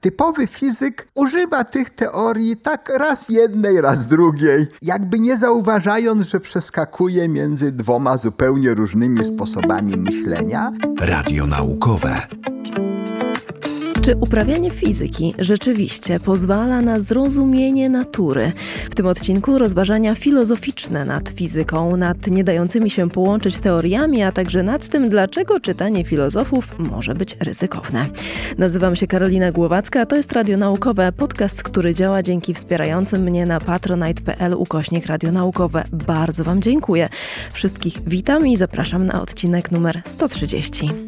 Typowy fizyk używa tych teorii tak raz jednej, raz drugiej, jakby nie zauważając, że przeskakuje między dwoma zupełnie różnymi sposobami myślenia. Radio naukowe. Czy uprawianie fizyki rzeczywiście pozwala na zrozumienie natury? W tym odcinku rozważania filozoficzne nad fizyką, nad nie dającymi się połączyć teoriami, a także nad tym, dlaczego czytanie filozofów może być ryzykowne. Nazywam się Karolina Głowacka, to jest Radio Naukowe, podcast, który działa dzięki wspierającym mnie na patronite.pl ukośnik Radio Naukowe. Bardzo Wam dziękuję. Wszystkich witam i zapraszam na odcinek numer 130.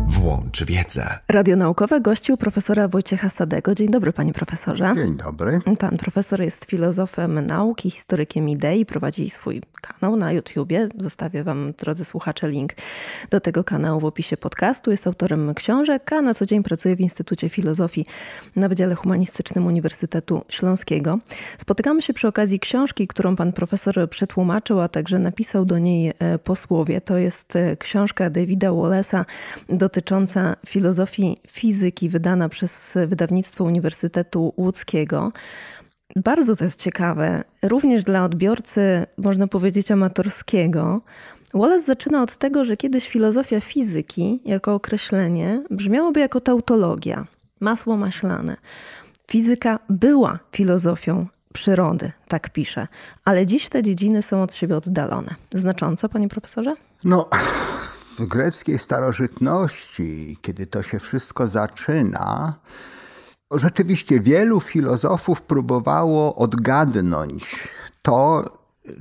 Włącz wiedzę. Radio Naukowe gościł profesora Wojciecha Sadego. Dzień dobry, panie profesorze. Dzień dobry. Pan profesor jest filozofem nauki, historykiem idei, prowadzi swój kanał na YouTubie. Zostawię wam, drodzy słuchacze, link do tego kanału w opisie podcastu. Jest autorem książek, a na co dzień pracuje w Instytucie Filozofii na Wydziale Humanistycznym Uniwersytetu Śląskiego. Spotykamy się przy okazji książki, którą pan profesor przetłumaczył, a także napisał do niej e, posłowie. To jest e, książka Davida Wallace'a dotycząca dotycząca filozofii fizyki wydana przez wydawnictwo Uniwersytetu Łódzkiego. Bardzo to jest ciekawe, również dla odbiorcy, można powiedzieć, amatorskiego. Wallace zaczyna od tego, że kiedyś filozofia fizyki jako określenie brzmiałoby jako tautologia, masło maślane. Fizyka była filozofią przyrody, tak pisze, ale dziś te dziedziny są od siebie oddalone. Znacząco, panie profesorze? No, w greckiej starożytności, kiedy to się wszystko zaczyna, rzeczywiście wielu filozofów próbowało odgadnąć to,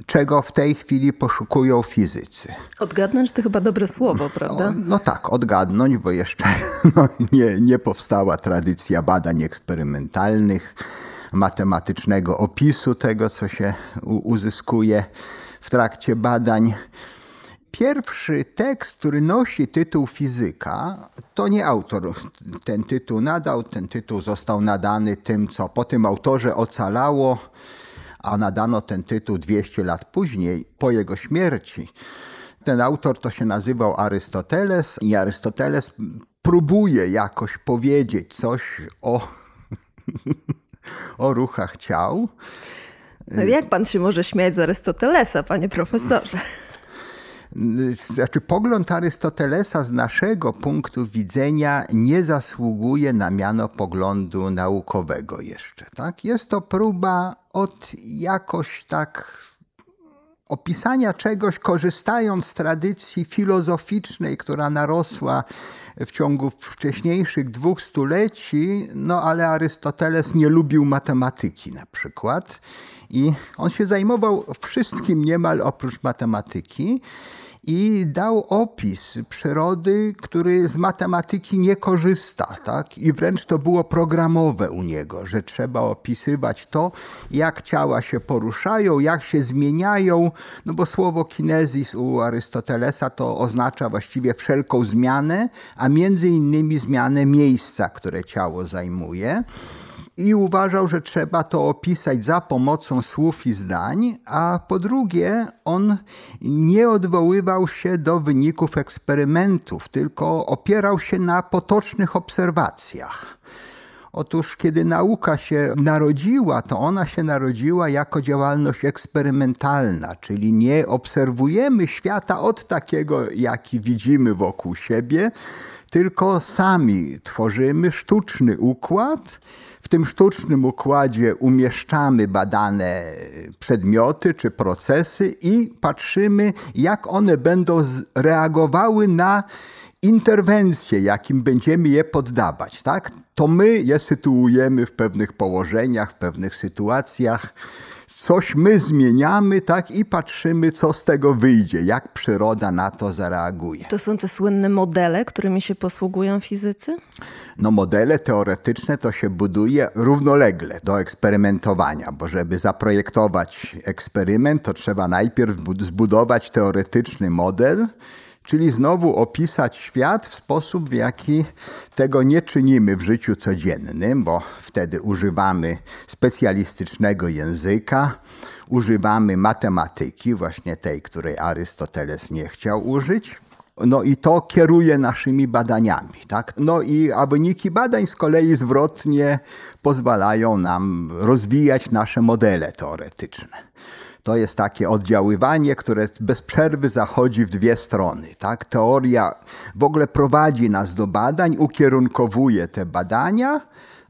czego w tej chwili poszukują fizycy. Odgadnąć to chyba dobre słowo, no, prawda? No, no tak, odgadnąć, bo jeszcze no, nie, nie powstała tradycja badań eksperymentalnych, matematycznego opisu tego, co się uzyskuje w trakcie badań. Pierwszy tekst, który nosi tytuł Fizyka, to nie autor ten tytuł nadał. Ten tytuł został nadany tym, co po tym autorze ocalało, a nadano ten tytuł 200 lat później, po jego śmierci. Ten autor to się nazywał Arystoteles i Arystoteles próbuje jakoś powiedzieć coś o, o ruchach ciał. jak pan się może śmiać z Arystotelesa, panie profesorze? znaczy pogląd Arystotelesa z naszego punktu widzenia nie zasługuje na miano poglądu naukowego jeszcze. Tak? Jest to próba od jakoś tak opisania czegoś, korzystając z tradycji filozoficznej, która narosła w ciągu wcześniejszych dwóch stuleci, no ale Arystoteles nie lubił matematyki na przykład i on się zajmował wszystkim niemal oprócz matematyki i dał opis przyrody, który z matematyki nie korzysta. Tak? I wręcz to było programowe u niego, że trzeba opisywać to, jak ciała się poruszają, jak się zmieniają, no bo słowo kinezis u Arystotelesa to oznacza właściwie wszelką zmianę, a między innymi zmianę miejsca, które ciało zajmuje i uważał, że trzeba to opisać za pomocą słów i zdań, a po drugie, on nie odwoływał się do wyników eksperymentów, tylko opierał się na potocznych obserwacjach. Otóż, kiedy nauka się narodziła, to ona się narodziła jako działalność eksperymentalna, czyli nie obserwujemy świata od takiego, jaki widzimy wokół siebie, tylko sami tworzymy sztuczny układ tym sztucznym układzie umieszczamy badane przedmioty czy procesy i patrzymy, jak one będą reagowały na interwencje, jakim będziemy je poddawać. Tak? To my je sytuujemy w pewnych położeniach, w pewnych sytuacjach coś my zmieniamy, tak, i patrzymy, co z tego wyjdzie, jak przyroda na to zareaguje. To są te słynne modele, którymi się posługują fizycy? No, modele teoretyczne to się buduje równolegle do eksperymentowania, bo żeby zaprojektować eksperyment, to trzeba najpierw zbudować teoretyczny model czyli znowu opisać świat w sposób, w jaki tego nie czynimy w życiu codziennym, bo wtedy używamy specjalistycznego języka, używamy matematyki, właśnie tej, której Arystoteles nie chciał użyć. No i to kieruje naszymi badaniami, tak? No i a wyniki badań z kolei zwrotnie pozwalają nam rozwijać nasze modele teoretyczne. To jest takie oddziaływanie, które bez przerwy zachodzi w dwie strony. Tak? Teoria w ogóle prowadzi nas do badań, ukierunkowuje te badania,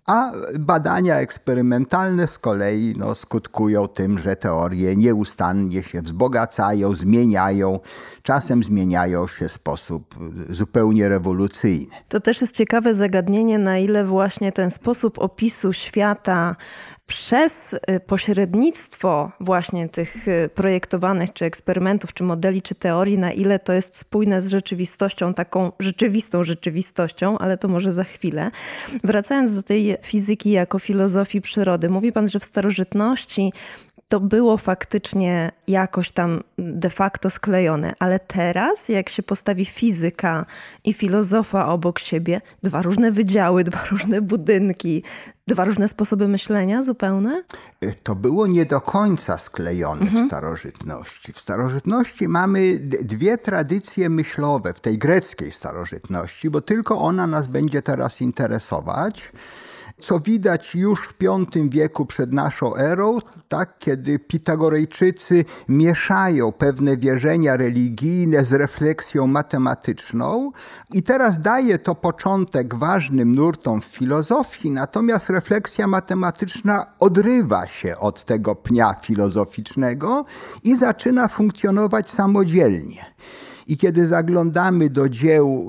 a badania eksperymentalne z kolei no, skutkują tym, że teorie nieustannie się wzbogacają, zmieniają, czasem zmieniają się w sposób y, zupełnie rewolucyjny. To też jest ciekawe zagadnienie, na ile właśnie ten sposób opisu świata przez y, pośrednictwo właśnie tych y, projektowanych czy eksperymentów, czy modeli, czy teorii, na ile to jest spójne z rzeczywistością, taką rzeczywistą rzeczywistością, ale to może za chwilę. Wracając do tej fizyki jako filozofii przyrody, mówi Pan, że w starożytności to było faktycznie jakoś tam de facto sklejone, ale teraz, jak się postawi fizyka i filozofa obok siebie, dwa różne wydziały, dwa różne budynki, dwa różne sposoby myślenia zupełne? Y, to było nie do końca sklejone mhm. w starożytności. W starożytności mamy dwie tradycje myślowe, w tej greckiej starożytności, bo tylko ona nas będzie teraz interesować co widać już w V wieku przed naszą erą, tak, kiedy Pitagorejczycy mieszają pewne wierzenia religijne z refleksją matematyczną i teraz daje to początek ważnym nurtom w filozofii, natomiast refleksja matematyczna odrywa się od tego pnia filozoficznego i zaczyna funkcjonować samodzielnie. I kiedy zaglądamy do dzieł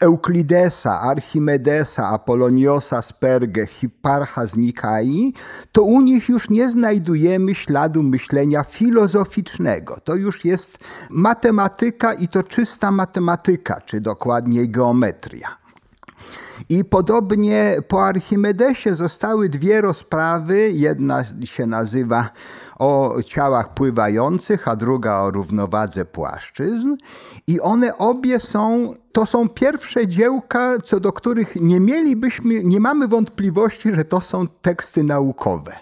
Euklidesa, Archimedesa, Apoloniosa, Sperge, Hipparcha z Nikai, to u nich już nie znajdujemy śladu myślenia filozoficznego. To już jest matematyka i to czysta matematyka, czy dokładniej geometria. I podobnie po Archimedesie zostały dwie rozprawy. Jedna się nazywa o ciałach pływających, a druga o równowadze płaszczyzn. I one obie są, to są pierwsze dziełka, co do których nie mielibyśmy, nie mamy wątpliwości, że to są teksty naukowe.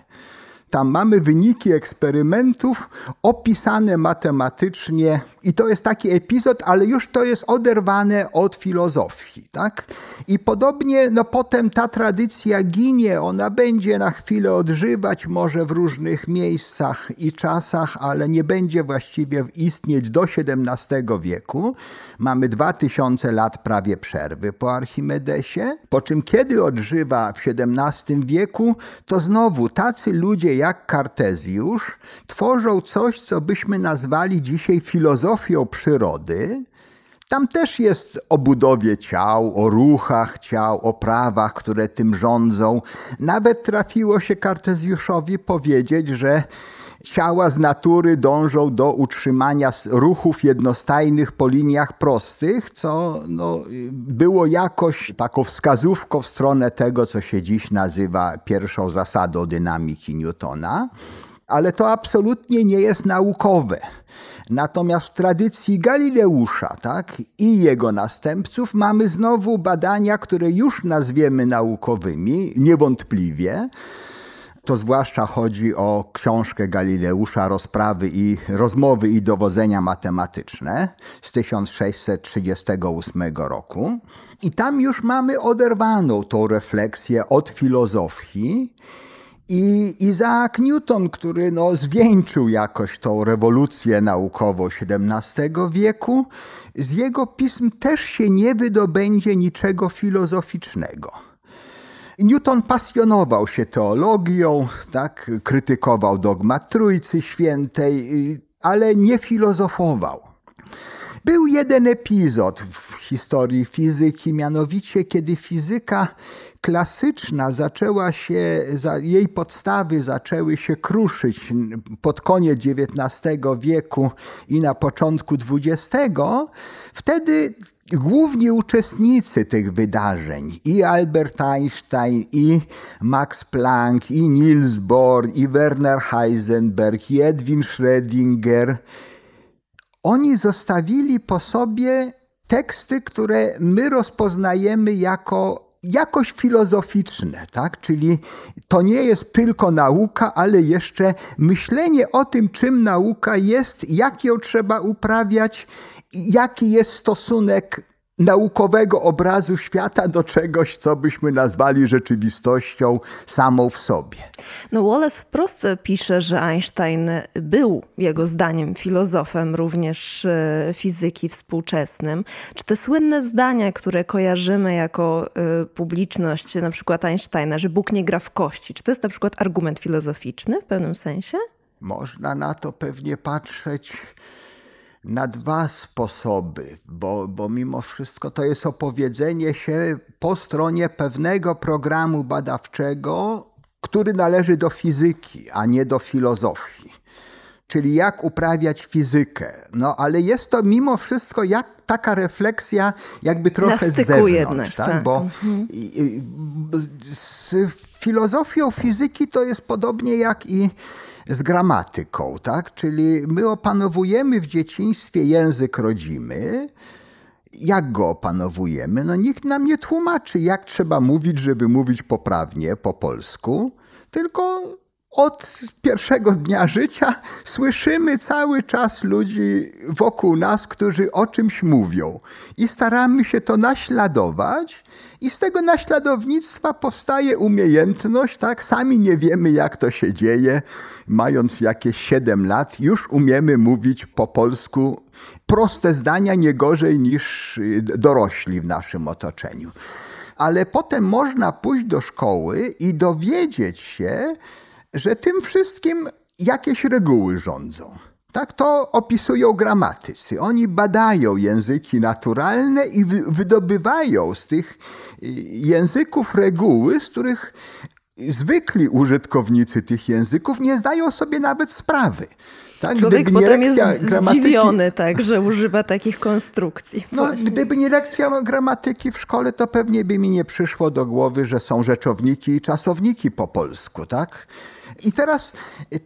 Tam mamy wyniki eksperymentów opisane matematycznie i to jest taki epizod, ale już to jest oderwane od filozofii. Tak? I podobnie no, potem ta tradycja ginie, ona będzie na chwilę odżywać, może w różnych miejscach i czasach, ale nie będzie właściwie istnieć do XVII wieku. Mamy 2000 lat prawie przerwy po Archimedesie, po czym kiedy odżywa w XVII wieku, to znowu tacy ludzie jak Kartezjusz tworzą coś, co byśmy nazwali dzisiaj filozofią filozofią przyrody, tam też jest o budowie ciał, o ruchach ciał, o prawach, które tym rządzą. Nawet trafiło się Kartezjuszowi powiedzieć, że ciała z natury dążą do utrzymania ruchów jednostajnych po liniach prostych, co no, było jakoś taką wskazówką w stronę tego, co się dziś nazywa pierwszą zasadą dynamiki Newtona. Ale to absolutnie nie jest naukowe. Natomiast w tradycji Galileusza tak, i jego następców mamy znowu badania, które już nazwiemy naukowymi, niewątpliwie. To zwłaszcza chodzi o książkę Galileusza, rozprawy i rozmowy i dowodzenia matematyczne z 1638 roku. I tam już mamy oderwaną tą refleksję od filozofii i Isaac Newton, który no, zwieńczył jakoś tą rewolucję naukową XVII wieku, z jego pism też się nie wydobędzie niczego filozoficznego. Newton pasjonował się teologią, tak, krytykował dogmat Trójcy Świętej, y, ale nie filozofował. Był jeden epizod w historii fizyki, mianowicie kiedy fizyka klasyczna zaczęła się, jej podstawy zaczęły się kruszyć pod koniec XIX wieku i na początku XX. Wtedy główni uczestnicy tych wydarzeń i Albert Einstein, i Max Planck, i Niels Bohr, i Werner Heisenberg, i Edwin Schrödinger, oni zostawili po sobie teksty, które my rozpoznajemy jako jakoś filozoficzne, tak? Czyli to nie jest tylko nauka, ale jeszcze myślenie o tym, czym nauka jest, jak ją trzeba uprawiać, jaki jest stosunek naukowego obrazu świata do czegoś, co byśmy nazwali rzeczywistością samą w sobie. No Wallace wprost pisze, że Einstein był jego zdaniem filozofem również e, fizyki współczesnym. Czy te słynne zdania, które kojarzymy jako e, publiczność, na przykład Einsteina, że Bóg nie gra w kości, czy to jest na przykład argument filozoficzny w pewnym sensie? Można na to pewnie patrzeć na dwa sposoby, bo, bo mimo wszystko to jest opowiedzenie się po stronie pewnego programu badawczego, który należy do fizyki, a nie do filozofii. Czyli jak uprawiać fizykę. No ale jest to mimo wszystko jak taka refleksja jakby trochę z zewnątrz, jednak, tak? tak? Bo mhm. z filozofią fizyki to jest podobnie jak i z gramatyką, tak? Czyli my opanowujemy w dzieciństwie język rodzimy. Jak go opanowujemy? No nikt nam nie tłumaczy, jak trzeba mówić, żeby mówić poprawnie po polsku, tylko od pierwszego dnia życia słyszymy cały czas ludzi wokół nas, którzy o czymś mówią, i staramy się to naśladować, i z tego naśladownictwa powstaje umiejętność, tak? Sami nie wiemy, jak to się dzieje. Mając jakieś 7 lat, już umiemy mówić po polsku proste zdania nie gorzej niż y, dorośli w naszym otoczeniu. Ale potem można pójść do szkoły i dowiedzieć się, że tym wszystkim jakieś reguły rządzą. Tak to opisują gramatycy. Oni badają języki naturalne i wydobywają z tych y, języków reguły, z których zwykli użytkownicy tych języków nie zdają sobie nawet sprawy. Tak? Człowiek gdyby nie potem lekcja jest gramatyki... zdziwiony, tak, że używa takich konstrukcji. No, gdyby nie lekcja gramatyki w szkole, to pewnie by mi nie przyszło do głowy, że są rzeczowniki i czasowniki po polsku, tak? I teraz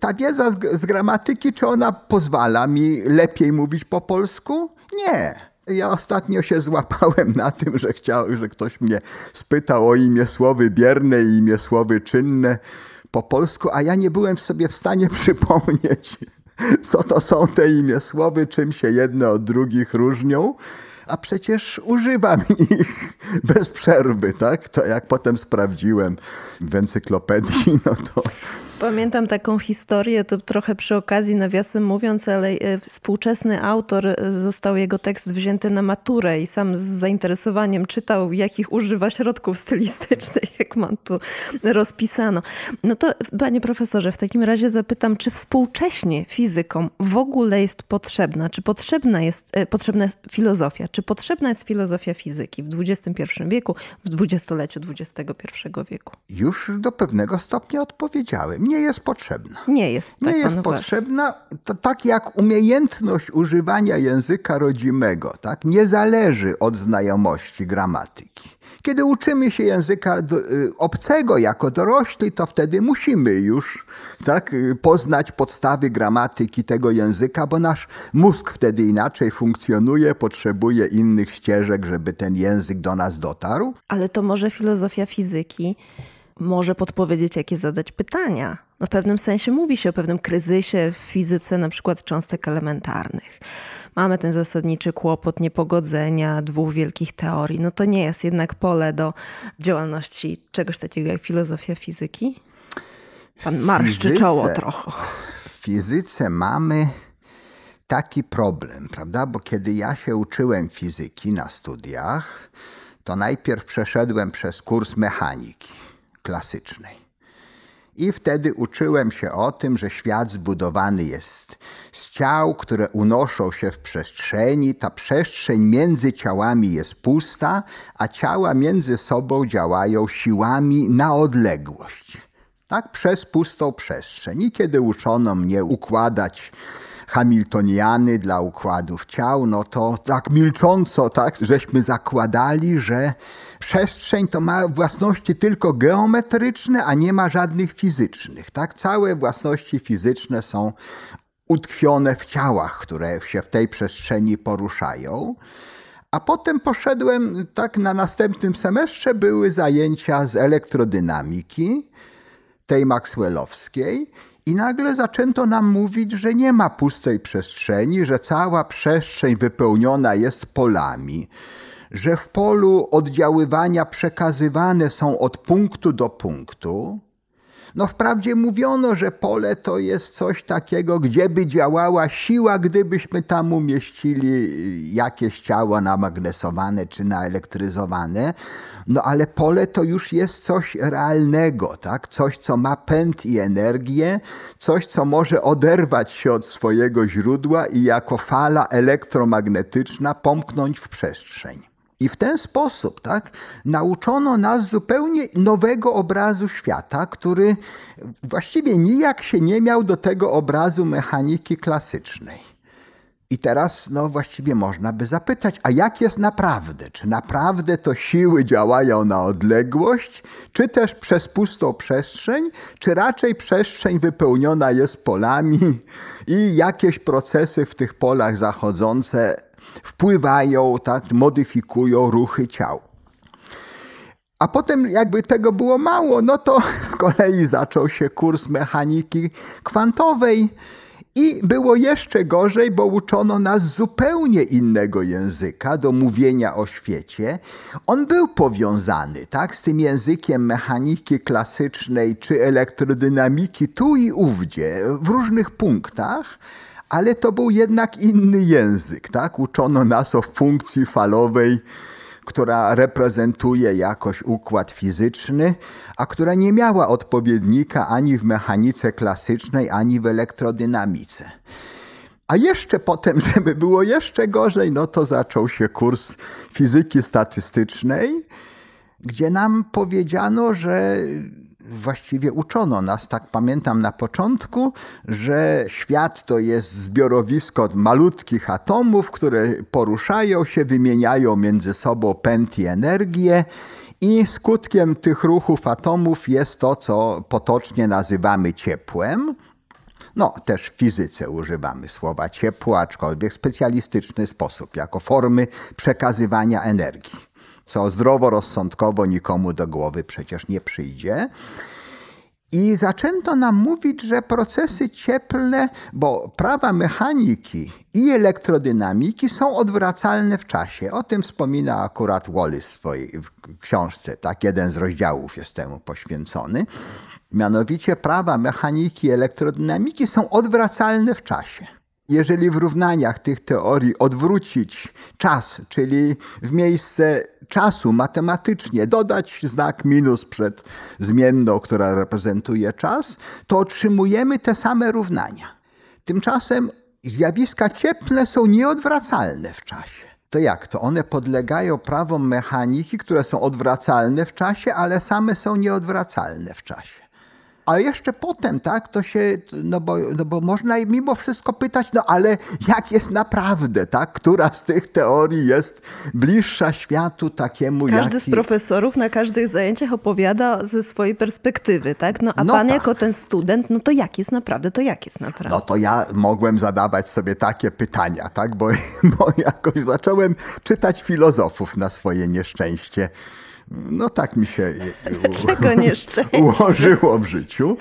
ta wiedza z, z gramatyki, czy ona pozwala mi lepiej mówić po polsku? Nie. Ja ostatnio się złapałem na tym, że chciał, że ktoś mnie spytał o imię słowy bierne i imię słowy czynne po polsku, a ja nie byłem w sobie w stanie przypomnieć, co to są te imię słowy, czym się jedne od drugich różnią. A przecież używam ich bez przerwy, tak? To jak potem sprawdziłem w encyklopedii, no to Pamiętam taką historię, to trochę przy okazji nawiasem mówiąc, ale e, współczesny autor e, został jego tekst wzięty na maturę i sam z zainteresowaniem czytał, jakich używa środków stylistycznych, jak mam tu rozpisano. No to panie profesorze, w takim razie zapytam, czy współcześnie fizykom w ogóle jest potrzebna, czy potrzebna jest, e, potrzebna jest filozofia, czy potrzebna jest filozofia fizyki w XXI wieku, w dwudziestoleciu XXI wieku? Już do pewnego stopnia odpowiedziałem nie jest potrzebna. Nie jest. Tak nie jest potrzebna, to tak jak umiejętność używania języka rodzimego, tak, nie zależy od znajomości gramatyki. Kiedy uczymy się języka y, obcego jako dorośli, to wtedy musimy już tak, y, poznać podstawy gramatyki tego języka, bo nasz mózg wtedy inaczej funkcjonuje, potrzebuje innych ścieżek, żeby ten język do nas dotarł. Ale to może filozofia fizyki może podpowiedzieć, jakie zadać pytania. No w pewnym sensie mówi się o pewnym kryzysie w fizyce na przykład cząstek elementarnych. Mamy ten zasadniczy kłopot niepogodzenia dwóch wielkich teorii. No to nie jest jednak pole do działalności czegoś takiego jak filozofia fizyki? Pan marszczy czoło trochę. W fizyce mamy taki problem, prawda? Bo kiedy ja się uczyłem fizyki na studiach, to najpierw przeszedłem przez kurs mechaniki klasycznej. I wtedy uczyłem się o tym, że świat zbudowany jest z ciał, które unoszą się w przestrzeni. Ta przestrzeń między ciałami jest pusta, a ciała między sobą działają siłami na odległość. Tak przez pustą przestrzeń. I kiedy uczono mnie układać hamiltoniany dla układów ciał, no to tak milcząco, tak, żeśmy zakładali, że przestrzeń to ma własności tylko geometryczne, a nie ma żadnych fizycznych. Tak? Całe własności fizyczne są utkwione w ciałach, które się w tej przestrzeni poruszają. A potem poszedłem, tak na następnym semestrze były zajęcia z elektrodynamiki, tej Maxwellowskiej, i nagle zaczęto nam mówić, że nie ma pustej przestrzeni, że cała przestrzeń wypełniona jest polami że w polu oddziaływania przekazywane są od punktu do punktu. No wprawdzie mówiono, że pole to jest coś takiego, gdzieby działała siła, gdybyśmy tam umieścili jakieś ciała namagnesowane czy naelektryzowane, no ale pole to już jest coś realnego, tak? coś co ma pęd i energię, coś co może oderwać się od swojego źródła i jako fala elektromagnetyczna pomknąć w przestrzeń. I w ten sposób tak, nauczono nas zupełnie nowego obrazu świata, który właściwie nijak się nie miał do tego obrazu mechaniki klasycznej. I teraz no, właściwie można by zapytać, a jak jest naprawdę? Czy naprawdę to siły działają na odległość, czy też przez pustą przestrzeń, czy raczej przestrzeń wypełniona jest polami i jakieś procesy w tych polach zachodzące wpływają, tak, modyfikują ruchy ciał. A potem jakby tego było mało, no to z kolei zaczął się kurs mechaniki kwantowej i było jeszcze gorzej, bo uczono nas zupełnie innego języka do mówienia o świecie. On był powiązany tak, z tym językiem mechaniki klasycznej czy elektrodynamiki tu i ówdzie, w różnych punktach ale to był jednak inny język, tak? Uczono nas o funkcji falowej, która reprezentuje jakoś układ fizyczny, a która nie miała odpowiednika ani w mechanice klasycznej, ani w elektrodynamice. A jeszcze potem, żeby było jeszcze gorzej, no to zaczął się kurs fizyki statystycznej, gdzie nam powiedziano, że właściwie uczono nas, tak pamiętam na początku, że świat to jest zbiorowisko malutkich atomów, które poruszają się, wymieniają między sobą pęd i energię. I skutkiem tych ruchów atomów jest to, co potocznie nazywamy ciepłem. No, też w fizyce używamy słowa ciepło, aczkolwiek w specjalistyczny sposób, jako formy przekazywania energii co zdroworozsądkowo nikomu do głowy przecież nie przyjdzie. I zaczęto nam mówić, że procesy cieplne, bo prawa mechaniki i elektrodynamiki są odwracalne w czasie. O tym wspomina akurat Wallace w swojej książce. Tak? Jeden z rozdziałów jest temu poświęcony. Mianowicie prawa mechaniki i elektrodynamiki są odwracalne w czasie. Jeżeli w równaniach tych teorii odwrócić czas, czyli w miejsce czasu matematycznie dodać znak minus przed zmienną, która reprezentuje czas, to otrzymujemy te same równania. Tymczasem zjawiska cieplne są nieodwracalne w czasie. To jak to? One podlegają prawom mechaniki, które są odwracalne w czasie, ale same są nieodwracalne w czasie ale jeszcze potem, tak, to się, no bo, no bo można mimo wszystko pytać, no ale jak jest naprawdę, tak, która z tych teorii jest bliższa światu takiemu, Każdy jaki... z profesorów na każdych zajęciach opowiada ze swojej perspektywy, tak, no a no pan tak. jako ten student, no to jak jest naprawdę, to jak jest naprawdę? No to ja mogłem zadawać sobie takie pytania, tak, bo, bo jakoś zacząłem czytać filozofów na swoje nieszczęście no tak mi się ułożyło w życiu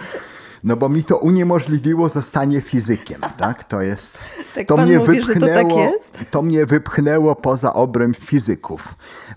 no bo mi to uniemożliwiło zostanie fizykiem, tak? To jest... Tak to, mnie mówi, wypchnęło, to, tak to mnie wypchnęło poza obręb fizyków.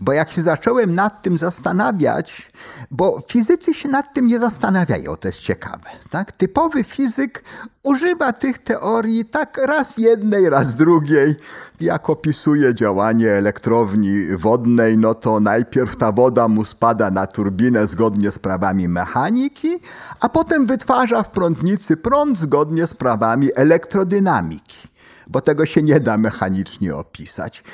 Bo jak się zacząłem nad tym zastanawiać, bo fizycy się nad tym nie zastanawiają, to jest ciekawe, tak? Typowy fizyk używa tych teorii tak raz jednej, raz drugiej. Jak opisuje działanie elektrowni wodnej, no to najpierw ta woda mu spada na turbinę zgodnie z prawami mechaniki, a potem wytwarza w prądnicy prąd zgodnie z prawami elektrodynamiki bo tego się nie da mechanicznie opisać.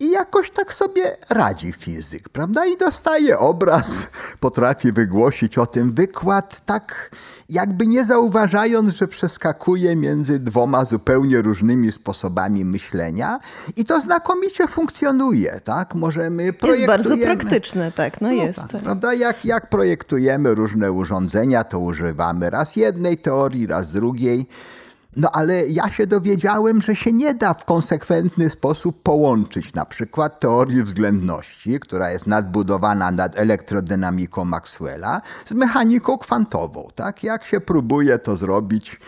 I jakoś tak sobie radzi fizyk, prawda? I dostaje obraz, potrafi wygłosić o tym wykład, tak jakby nie zauważając, że przeskakuje między dwoma zupełnie różnymi sposobami myślenia i to znakomicie funkcjonuje, tak? Możemy projektujemy... Jest bardzo praktyczne, tak, no, no jest. Tak, tak, Prawda? Jak, jak projektujemy różne urządzenia, to używamy raz jednej teorii, raz drugiej. No ale ja się dowiedziałem, że się nie da w konsekwentny sposób połączyć na przykład teorii względności, która jest nadbudowana nad elektrodynamiką Maxwella, z mechaniką kwantową. Tak? Jak się próbuje to zrobić,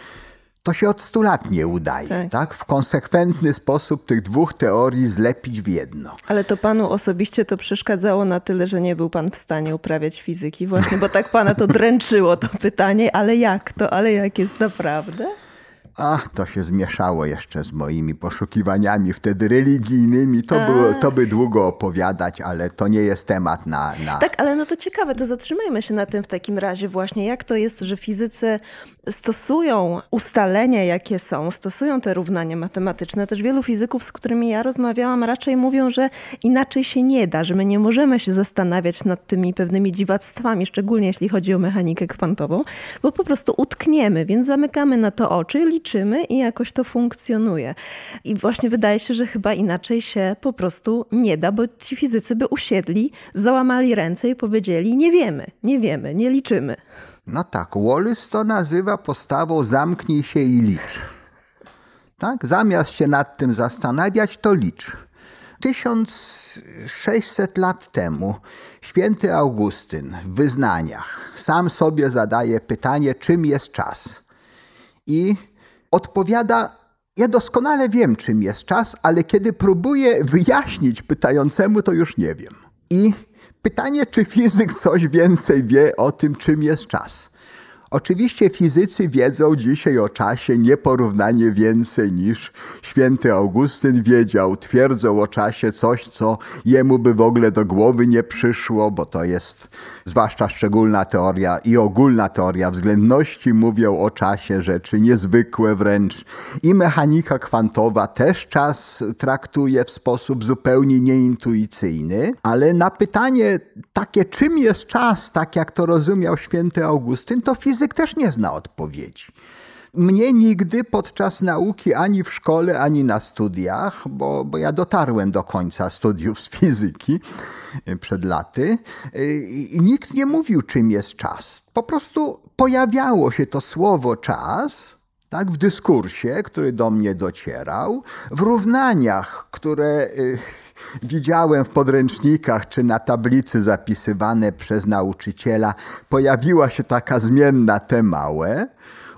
to się od stu lat nie udaje. Tak. tak. W konsekwentny sposób tych dwóch teorii zlepić w jedno. Ale to panu osobiście to przeszkadzało na tyle, że nie był pan w stanie uprawiać fizyki właśnie, bo tak pana to dręczyło to pytanie, ale jak to, ale jak jest naprawdę? Ach, to się zmieszało jeszcze z moimi poszukiwaniami wtedy religijnymi. To, było, to by długo opowiadać, ale to nie jest temat na, na. Tak, ale no to ciekawe, to zatrzymajmy się na tym w takim razie właśnie, jak to jest, że fizycy stosują ustalenia, jakie są, stosują te równania matematyczne. Też wielu fizyków, z którymi ja rozmawiałam, raczej mówią, że inaczej się nie da, że my nie możemy się zastanawiać nad tymi pewnymi dziwactwami, szczególnie jeśli chodzi o mechanikę kwantową, bo po prostu utkniemy, więc zamykamy na to oczy i jakoś to funkcjonuje. I właśnie wydaje się, że chyba inaczej się po prostu nie da, bo ci fizycy by usiedli, załamali ręce i powiedzieli: Nie wiemy, nie wiemy, nie liczymy. No tak, Wallace to nazywa postawą zamknij się i licz. Tak? Zamiast się nad tym zastanawiać, to licz. 1600 lat temu święty Augustyn w wyznaniach sam sobie zadaje pytanie, czym jest czas. I odpowiada: Ja doskonale wiem, czym jest czas, ale kiedy próbuję wyjaśnić pytającemu, to już nie wiem. I pytanie, czy fizyk coś więcej wie o tym, czym jest czas. Oczywiście fizycy wiedzą dzisiaj o czasie nieporównanie więcej niż święty Augustyn wiedział. Twierdzą o czasie coś, co jemu by w ogóle do głowy nie przyszło, bo to jest zwłaszcza szczególna teoria i ogólna teoria względności. Mówią o czasie rzeczy niezwykłe wręcz. I mechanika kwantowa też czas traktuje w sposób zupełnie nieintuicyjny, ale na pytanie takie, czym jest czas, tak jak to rozumiał święty Augustyn, to fizycy Fizyk też nie zna odpowiedzi. Mnie nigdy podczas nauki ani w szkole, ani na studiach, bo, bo ja dotarłem do końca studiów z fizyki y, przed laty, y, nikt nie mówił, czym jest czas. Po prostu pojawiało się to słowo czas. Tak, w dyskursie, który do mnie docierał, w równaniach, które y, Widziałem w podręcznikach czy na tablicy zapisywane przez nauczyciela, pojawiła się taka zmienna te małe.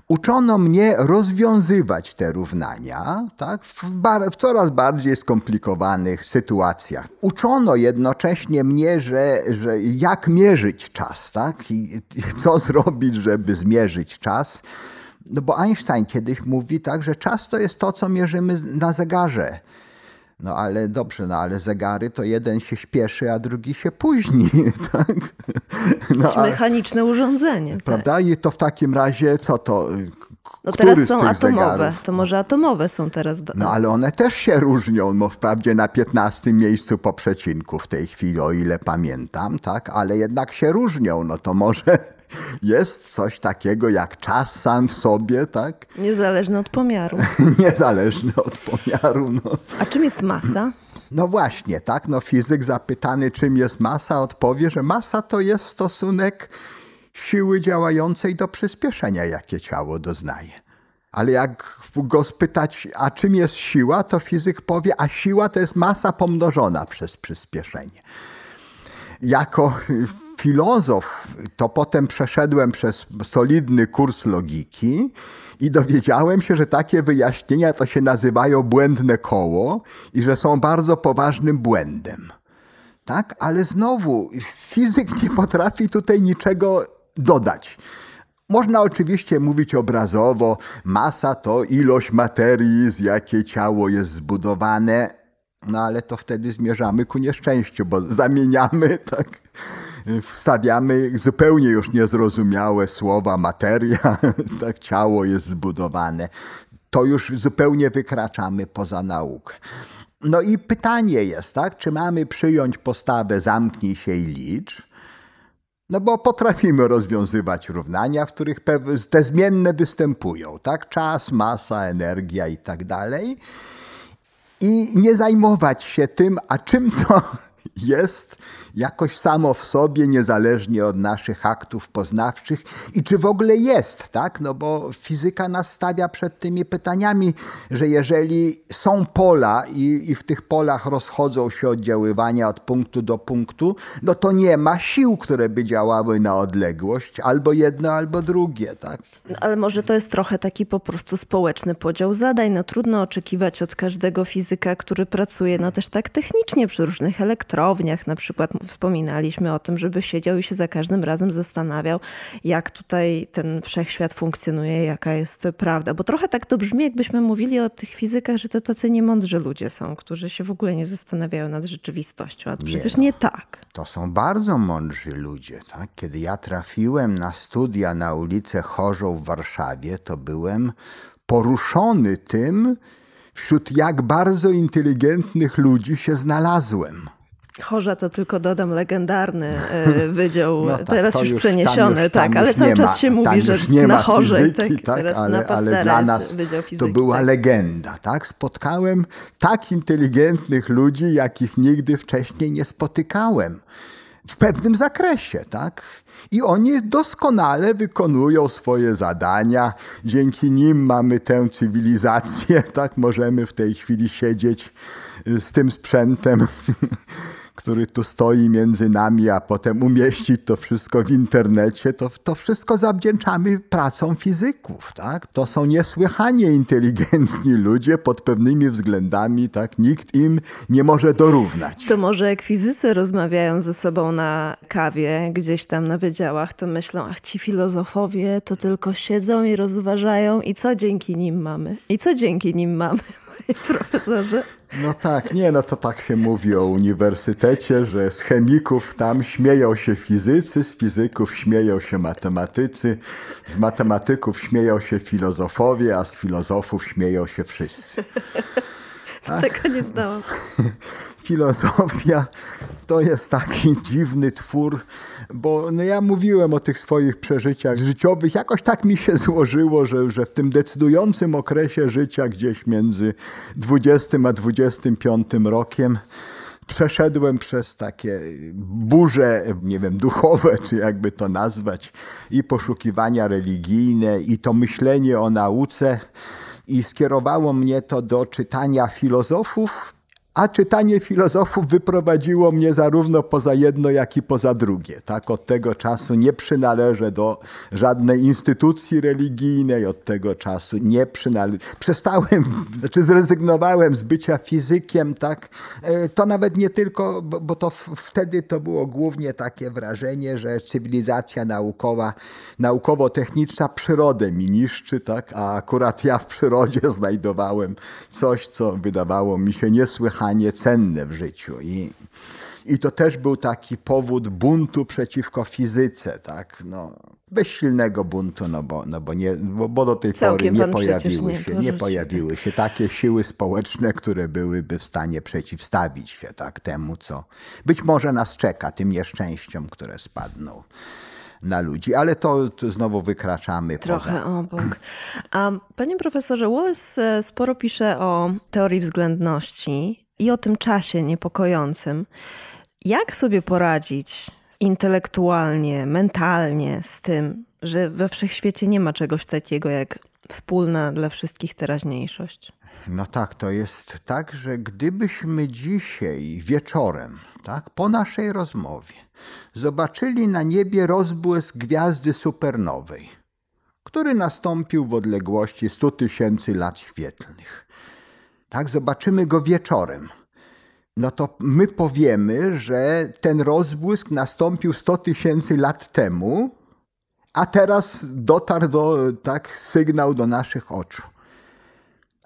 Uczono mnie rozwiązywać te równania tak, w, bar- w coraz bardziej skomplikowanych sytuacjach. Uczono jednocześnie mnie, że, że jak mierzyć czas, tak? I, i co zrobić, żeby zmierzyć czas. No bo Einstein kiedyś mówi tak, że czas to jest to, co mierzymy na zegarze. No ale dobrze, no ale zegary to jeden się śpieszy, a drugi się późni, tak? No, a, mechaniczne urządzenie. Tak. Prawda? Tak. I to w takim razie co to? Y, no teraz są atomowe, zegarów? to może atomowe są teraz. Do... No ale one też się różnią, no wprawdzie na 15 miejscu po przecinku w tej chwili, o ile pamiętam, tak? Ale jednak się różnią, no to może jest coś takiego jak czas sam w sobie, tak? Niezależny od pomiaru. Niezależny od pomiaru. No. A czym jest masa? No właśnie, tak? No fizyk zapytany, czym jest masa, odpowie, że masa to jest stosunek siły działającej do przyspieszenia, jakie ciało doznaje. Ale jak go spytać, a czym jest siła, to fizyk powie, a siła to jest masa pomnożona przez przyspieszenie. Jako filozof, to potem przeszedłem przez solidny kurs logiki i dowiedziałem się, że takie wyjaśnienia to się nazywają błędne koło i że są bardzo poważnym błędem. Tak, ale znowu fizyk nie potrafi tutaj niczego dodać. Można oczywiście mówić obrazowo, masa to ilość materii, z jakiej ciało jest zbudowane, no ale to wtedy zmierzamy ku nieszczęściu, bo zamieniamy, tak? wstawiamy zupełnie już niezrozumiałe słowa materia, tak ciało jest zbudowane. To już zupełnie wykraczamy poza naukę. No i pytanie jest, tak, czy mamy przyjąć postawę zamknij się i licz, no bo potrafimy rozwiązywać równania, w których te zmienne występują, tak? Czas, masa, energia i tak dalej. I nie zajmować się tym, a czym to jest jakoś samo w sobie, niezależnie od naszych aktów poznawczych i czy w ogóle jest, tak? No bo fizyka nas stawia przed tymi pytaniami, że jeżeli są pola i, i w tych polach rozchodzą się oddziaływania od punktu do punktu, no to nie ma sił, które by działały na odległość, albo jedno, albo drugie, tak? No, ale może to jest trochę taki po prostu społeczny podział zadań. No trudno oczekiwać od każdego fizyka, który pracuje no też tak technicznie przy różnych elektrowniach, elektrowniach na przykład wspominaliśmy o tym, żeby siedział i się za każdym razem zastanawiał, jak tutaj ten wszechświat funkcjonuje, jaka jest prawda. Bo trochę tak to brzmi, jakbyśmy mówili o tych fizykach, że to tacy niemądrzy ludzie są, którzy się w ogóle nie zastanawiają nad rzeczywistością. A przecież nie, nie no. tak. To są bardzo mądrzy ludzie. Tak? Kiedy ja trafiłem na studia na ulicę Chorzą w Warszawie, to byłem poruszony tym, wśród jak bardzo inteligentnych ludzi się znalazłem. Chorza to tylko dodam legendarny e, wydział, no tak, teraz już, już, przeniesiony, już, tak, ale cały czas ma, się mówi, że nie na Chorze, fizyki, tak, tak ale, ale dla nas fizyki, to była tak. legenda, tak? Spotkałem tak inteligentnych ludzi, jakich nigdy wcześniej nie spotykałem. W pewnym zakresie, tak? I oni doskonale wykonują swoje zadania. Dzięki nim mamy tę cywilizację, tak? Możemy w tej chwili siedzieć z tym sprzętem który tu stoi między nami, a potem umieścić to wszystko w internecie, to, to wszystko zawdzięczamy pracom fizyków. Tak? To są niesłychanie inteligentni ludzie pod pewnymi względami, tak? nikt im nie może dorównać. To może jak fizycy rozmawiają ze sobą na kawie, gdzieś tam na wydziałach, to myślą, ach ci filozofowie to tylko siedzą i rozważają i co dzięki nim mamy? I co dzięki nim mamy? profesorze. No tak, nie, no to tak się mówi o uniwersytecie, że z chemików tam śmieją się fizycy, z fizyków śmieją się matematycy, z matematyków śmieją się filozofowie, a z filozofów śmieją się wszyscy. Tak? Tego nie znałam. Filozofia to jest taki dziwny twór, bo no ja mówiłem o tych swoich przeżyciach życiowych. Jakoś tak mi się złożyło, że, że w tym decydującym okresie życia, gdzieś między 20 a 25 rokiem, przeszedłem przez takie burze, nie wiem, duchowe, czy jakby to nazwać, i poszukiwania religijne, i to myślenie o nauce. I skierowało mnie to do czytania filozofów, a czytanie filozofów wyprowadziło mnie zarówno poza jedno, jak i poza drugie. Tak, od tego czasu nie przynależę do żadnej instytucji religijnej, od tego czasu nie przynależę. Przestałem, znaczy zrezygnowałem z bycia fizykiem, tak. E, to nawet nie tylko, bo to wtedy to było głównie takie wrażenie, że cywilizacja naukowa, naukowo-techniczna przyrodę mi niszczy, tak, a akurat ja w przyrodzie znajdowałem coś, co wydawało mi się niesłychane a cenne w życiu. I, i to też był taki powód buntu przeciwko fizyce, tak? No, bez silnego buntu, no bo, no bo, nie, bo, bo do tej Całkiem pory nie pojawiły nie się, nie pojawiły się takie siły społeczne, które byłyby w stanie przeciwstawić się tak temu, co być może nas czeka, tym nieszczęściom, które spadną na ludzi, ale to, to, znowu wykraczamy Trochę poza. obok. A, panie profesorze, Wallace e, sporo pisze o teorii względności i o tym czasie niepokojącym. Jak sobie poradzić intelektualnie, mentalnie z tym, że we wszechświecie nie ma czegoś takiego jak wspólna dla wszystkich teraźniejszość? No tak, to jest tak, że gdybyśmy dzisiaj wieczorem, tak, po naszej rozmowie, zobaczyli na niebie rozbłysk gwiazdy supernowej, który nastąpił w odległości 100 tysięcy lat świetlnych, tak, zobaczymy go wieczorem, no to my powiemy, że ten rozbłysk nastąpił 100 tysięcy lat temu, a teraz dotarł do, tak, sygnał do naszych oczu.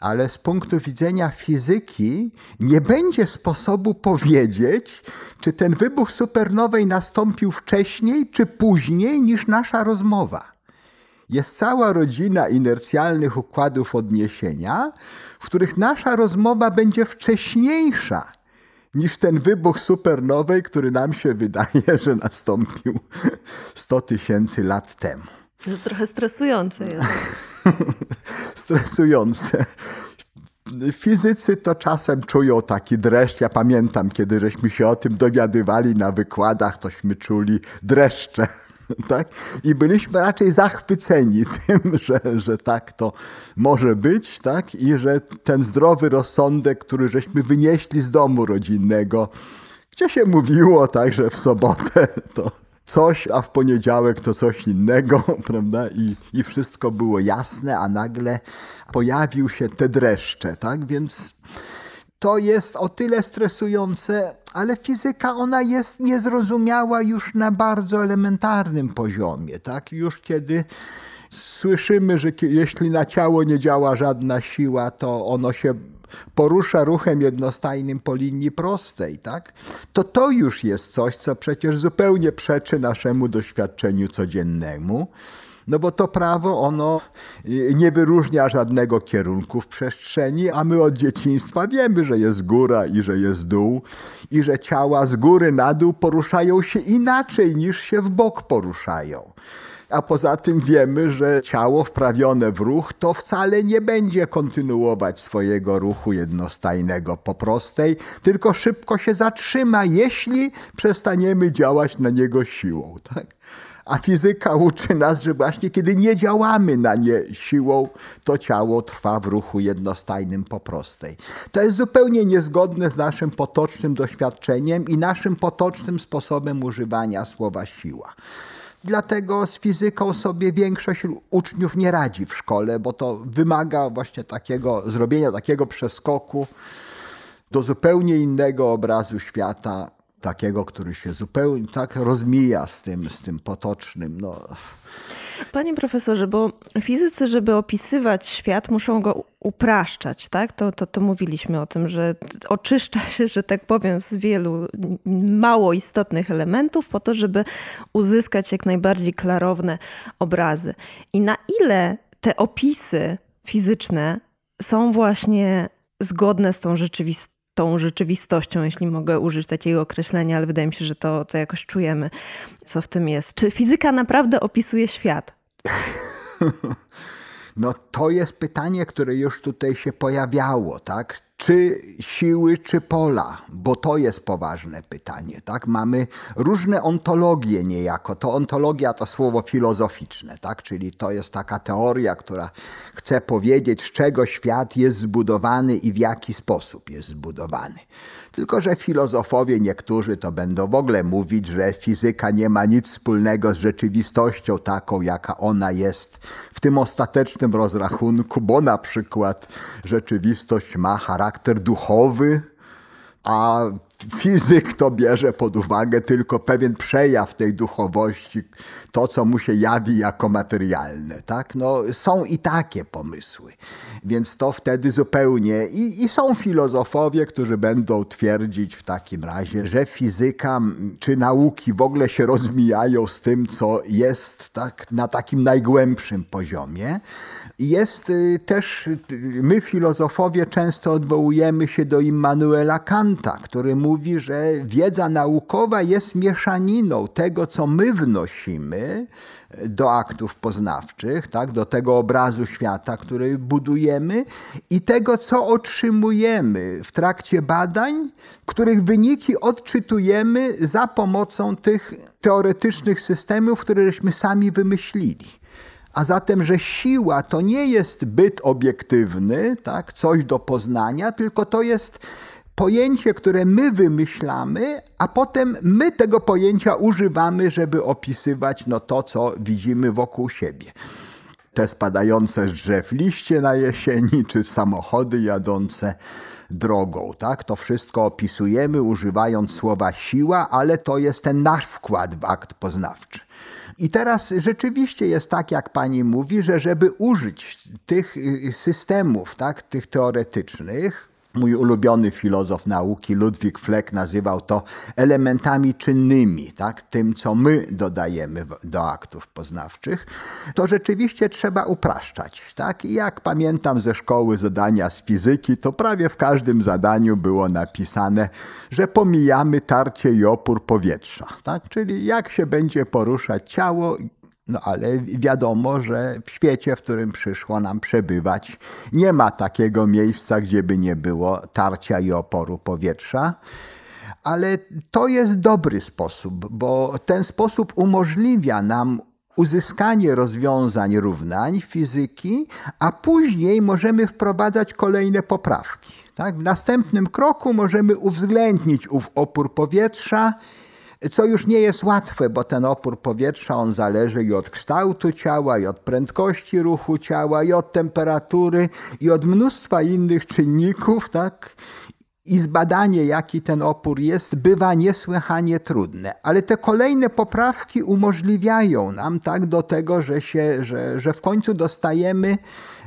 Ale z punktu widzenia fizyki nie będzie sposobu powiedzieć, czy ten wybuch supernowej nastąpił wcześniej, czy później niż nasza rozmowa jest cała rodzina inercjalnych układów odniesienia, w których nasza rozmowa będzie wcześniejsza niż ten wybuch supernowej, który nam się wydaje, że nastąpił 100 tysięcy lat temu. To no, trochę stresujące jest. stresujące. Fizycy to czasem czują taki dreszcz. Ja pamiętam, kiedy żeśmy się o tym dowiadywali na wykładach, tośmy czuli dreszcze. Tak? I byliśmy raczej zachwyceni tym, że, że tak to może być tak? i że ten zdrowy rozsądek, który żeśmy wynieśli z domu rodzinnego, gdzie się mówiło tak, że w sobotę to coś, a w poniedziałek to coś innego, prawda? I, i wszystko było jasne, a nagle pojawił się te dreszcze, tak? Więc to jest o tyle stresujące, ale fizyka ona jest niezrozumiała już na bardzo elementarnym poziomie, tak? Już kiedy słyszymy, że jeśli na ciało nie działa żadna siła, to ono się porusza ruchem jednostajnym po linii prostej, tak? To to już jest coś, co przecież zupełnie przeczy naszemu doświadczeniu codziennemu. No bo to prawo, ono y, nie wyróżnia żadnego kierunku w przestrzeni, a my od dzieciństwa wiemy, że jest góra i że jest dół i że ciała z góry na dół poruszają się inaczej niż się w bok poruszają. A poza tym wiemy, że ciało wprawione w ruch to wcale nie będzie kontynuować swojego ruchu jednostajnego po prostej, tylko szybko się zatrzyma, jeśli przestaniemy działać na niego siłą. Tak? A fizyka uczy nas, że właśnie kiedy nie działamy na nie siłą, to ciało trwa w ruchu jednostajnym po prostej. To jest zupełnie niezgodne z naszym potocznym doświadczeniem i naszym potocznym sposobem używania słowa siła. Dlatego z fizyką sobie większość uczniów nie radzi w szkole, bo to wymaga właśnie takiego zrobienia takiego przeskoku do zupełnie innego obrazu świata, takiego, który się zupełnie tak rozmija z tym, z tym potocznym. No. Panie profesorze, bo fizycy, żeby opisywać świat, muszą go upraszczać, tak? To, to, to mówiliśmy o tym, że oczyszcza się, że tak powiem, z wielu mało istotnych elementów po to, żeby uzyskać jak najbardziej klarowne obrazy. I na ile te opisy fizyczne są właśnie zgodne z tą rzeczywistością? tą rzeczywistością, jeśli mogę użyć takiego określenia, ale wydaje mi się, że to, to jakoś czujemy, co w tym jest. Czy fizyka naprawdę opisuje świat? No to jest pytanie, które już tutaj się pojawiało, tak? czy siły, czy pola? Bo to jest poważne pytanie. Tak? Mamy różne ontologie niejako. To ontologia to słowo filozoficzne, tak? czyli to jest taka teoria, która chce powiedzieć, z czego świat jest zbudowany i w jaki sposób jest zbudowany. Tylko, że filozofowie niektórzy to będą w ogóle mówić, że fizyka nie ma nic wspólnego z rzeczywistością taką, jaka ona jest w tym ostatecznym rozrachunku, bo na przykład rzeczywistość ma charakter charakter duchowy, a fizyk to bierze pod uwagę tylko pewien przejaw tej duchowości, to co mu się jawi jako materialne. Tak? No, są i takie pomysły, więc to wtedy zupełnie. I, I są filozofowie, którzy będą twierdzić w takim razie, że fizyka czy nauki w ogóle się rozmijają z tym, co jest tak, na takim najgłębszym poziomie. Jest y, też, y, my filozofowie często odwołujemy się do Immanuela Kanta, który mówi, mówi, że wiedza naukowa jest mieszaniną tego, co my wnosimy do aktów poznawczych, tak, do tego obrazu świata, który budujemy i tego, co otrzymujemy w trakcie badań, których wyniki odczytujemy za pomocą tych teoretycznych systemów, któreśmy sami wymyślili. A zatem, że siła to nie jest byt obiektywny, tak, coś do poznania, tylko to jest pojęcie, które my wymyślamy, a potem my tego pojęcia używamy, żeby opisywać no, to, co widzimy wokół siebie. Te spadające z drzew liście na jesieni, czy samochody jadące drogą. Tak? To wszystko opisujemy używając słowa siła, ale to jest ten nasz wkład w akt poznawczy. I teraz rzeczywiście jest tak, jak pani mówi, że żeby użyć tych y, systemów, tak, tych teoretycznych, Mój ulubiony filozof nauki Ludwik Fleck nazywał to elementami czynnymi, tak? tym co my dodajemy do aktów poznawczych, to rzeczywiście trzeba upraszczać. Tak? I jak pamiętam ze szkoły zadania z fizyki, to prawie w każdym zadaniu było napisane, że pomijamy tarcie i opór powietrza, tak? czyli jak się będzie poruszać ciało no ale wiadomo, że w świecie, w którym przyszło nam przebywać, nie ma takiego miejsca, gdzie by nie było tarcia i oporu powietrza. Ale to jest dobry sposób, bo ten sposób umożliwia nam uzyskanie rozwiązań równań fizyki, a później możemy wprowadzać kolejne poprawki. Tak? W następnym kroku możemy uwzględnić ów opór powietrza co już nie jest łatwe, bo ten opór powietrza, on zależy i od kształtu ciała, i od prędkości ruchu ciała, i od temperatury, i od mnóstwa innych czynników, tak? i zbadanie, jaki ten opór jest, bywa niesłychanie trudne. Ale te kolejne poprawki umożliwiają nam tak do tego, że, się, że, że w końcu dostajemy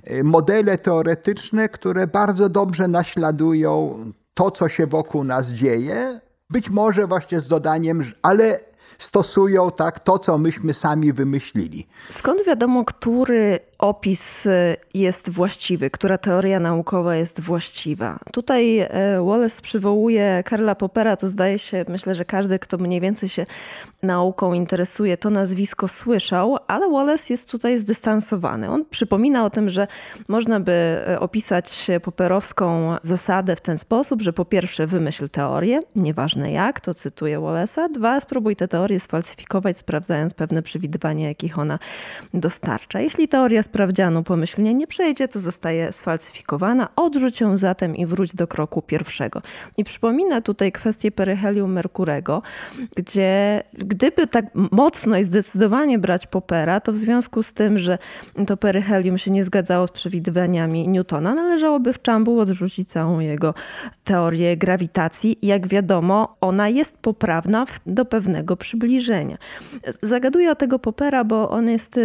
e, modele teoretyczne, które bardzo dobrze naśladują to, co się wokół nas dzieje, być może właśnie z dodaniem, ale stosują tak to, co myśmy sami wymyślili. Skąd wiadomo, który opis y, jest właściwy, która teoria naukowa jest właściwa. Tutaj y, Wallace przywołuje Karla Popera, to zdaje się, myślę, że każdy, kto mniej więcej się nauką interesuje, to nazwisko słyszał, ale Wallace jest tutaj zdystansowany. On przypomina o tym, że można by y, opisać poperowską zasadę w ten sposób, że po pierwsze wymyśl teorię, nieważne jak, to cytuję Wallace'a, dwa, spróbuj tę teorię sfalsyfikować, sprawdzając pewne przewidywania, jakich ona dostarcza. Jeśli teoria sprawdzianu pomyślnie nie przejdzie, to zostaje sfalsyfikowana. Odrzuć ją zatem i wróć do kroku pierwszego. I przypomina tutaj kwestię peryhelium Merkurego, gdzie gdyby tak mocno i zdecydowanie brać Popera, to w związku z tym, że to peryhelium się nie zgadzało z przewidywaniami Newtona, należałoby w czambu odrzucić całą jego teorię grawitacji. Jak wiadomo, ona jest poprawna do pewnego przybliżenia. Zagaduję o tego Popera, bo on jest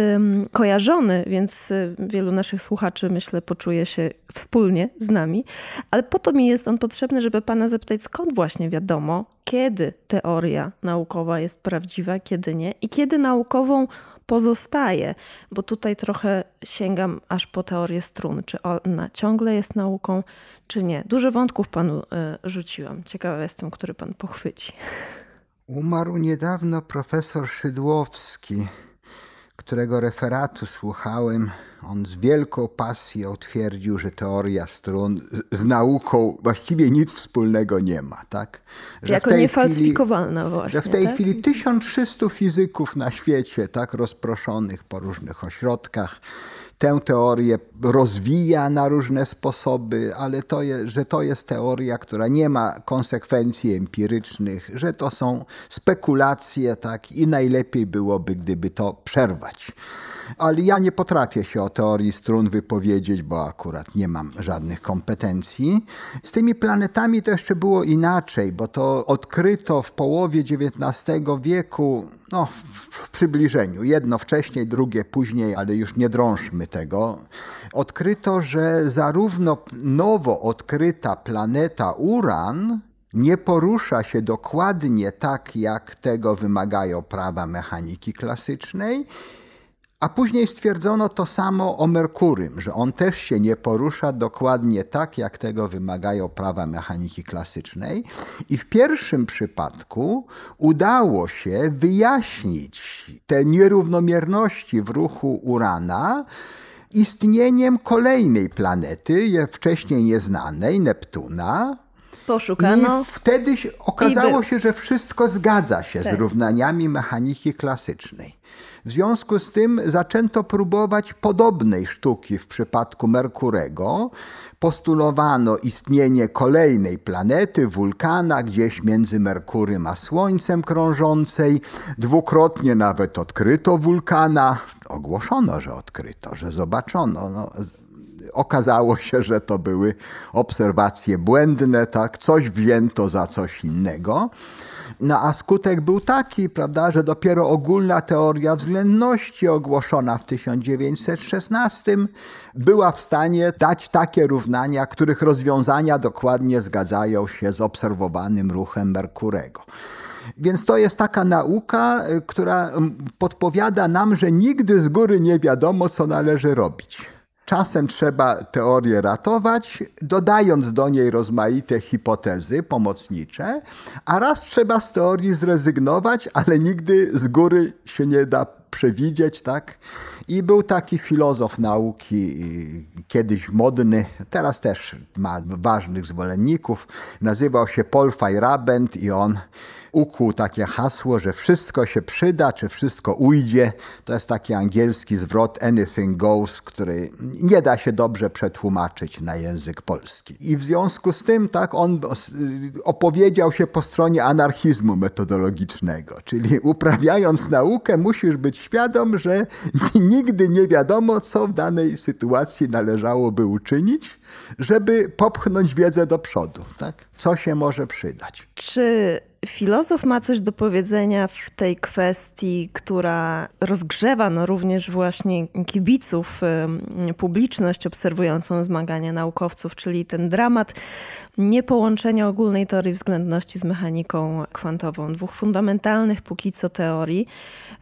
kojarzony, więc wielu naszych słuchaczy, myślę, poczuje się wspólnie z nami. Ale po to mi jest on potrzebny, żeby pana zapytać, skąd właśnie wiadomo, kiedy teoria naukowa jest prawdziwa, kiedy nie i kiedy naukową pozostaje, bo tutaj trochę sięgam aż po teorię strun, czy ona ciągle jest nauką, czy nie. Dużo wątków panu e, rzuciłam. Ciekawa jestem, który pan pochwyci. Umarł niedawno profesor Szydłowski, którego referatu słuchałem, on z wielką pasją twierdził, że teoria strun z nauką właściwie nic wspólnego nie ma. Tak? Że jako niefalsyfikowalna właśnie. Że w tej tak? chwili 1300 fizyków na świecie, tak rozproszonych po różnych ośrodkach, tę teorię rozwija na różne sposoby, ale to je, że to jest teoria, która nie ma konsekwencji empirycznych, że to są spekulacje, tak, i najlepiej byłoby, gdyby to przerwać. Ale ja nie potrafię się o teorii strun wypowiedzieć, bo akurat nie mam żadnych kompetencji. Z tymi planetami to jeszcze było inaczej, bo to odkryto w połowie XIX wieku no, w przybliżeniu, jedno wcześniej, drugie później, ale już nie drążmy tego, odkryto, że zarówno nowo odkryta planeta Uran nie porusza się dokładnie tak, jak tego wymagają prawa mechaniki klasycznej, a później stwierdzono to samo o Merkurym, że on też się nie porusza dokładnie tak, jak tego wymagają prawa mechaniki klasycznej. I w pierwszym przypadku udało się wyjaśnić te nierównomierności w ruchu Urana istnieniem kolejnej planety, wcześniej nieznanej, Neptuna, Poszukano. I wtedy okazało się, że wszystko zgadza się tak. z równaniami mechaniki klasycznej. W związku z tym zaczęto próbować podobnej sztuki w przypadku Merkurego. Postulowano istnienie kolejnej planety, wulkana, gdzieś między Merkurym a Słońcem krążącej. Dwukrotnie nawet odkryto wulkana. Ogłoszono, że odkryto, że zobaczono. No, okazało się, że to były obserwacje błędne, tak? Coś wzięto za coś innego. No a skutek był taki, prawda, że dopiero ogólna teoria względności ogłoszona w 1916 była w stanie dać takie równania, których rozwiązania dokładnie zgadzają się z obserwowanym ruchem Merkurego. Więc to jest taka nauka, y, która mm, podpowiada nam, że nigdy z góry nie wiadomo, co należy robić. Czasem trzeba teorię ratować, dodając do niej rozmaite hipotezy pomocnicze, a raz trzeba z teorii zrezygnować, ale nigdy z góry się nie da przewidzieć, tak? I był taki filozof nauki, y, kiedyś modny, teraz też ma ważnych zwolenników, nazywał się Paul Feyerabend i on ukuł takie hasło, że wszystko się przyda, czy wszystko ujdzie. To jest taki angielski zwrot anything goes, który nie da się dobrze przetłumaczyć na język polski. I w związku z tym, tak, on e, opowiedział się po stronie anarchizmu metodologicznego, czyli uprawiając naukę, musisz być świadom, że nigdy nie wiadomo, co w danej sytuacji należałoby uczynić, żeby popchnąć wiedzę do przodu. Tak? Co się może przydać? Czy filozof ma coś do powiedzenia w tej kwestii, która rozgrzewa no, również właśnie kibiców, publiczność obserwującą zmagania naukowców, czyli ten dramat niepołączenia ogólnej teorii względności z mechaniką kwantową. Dwóch fundamentalnych póki co teorii,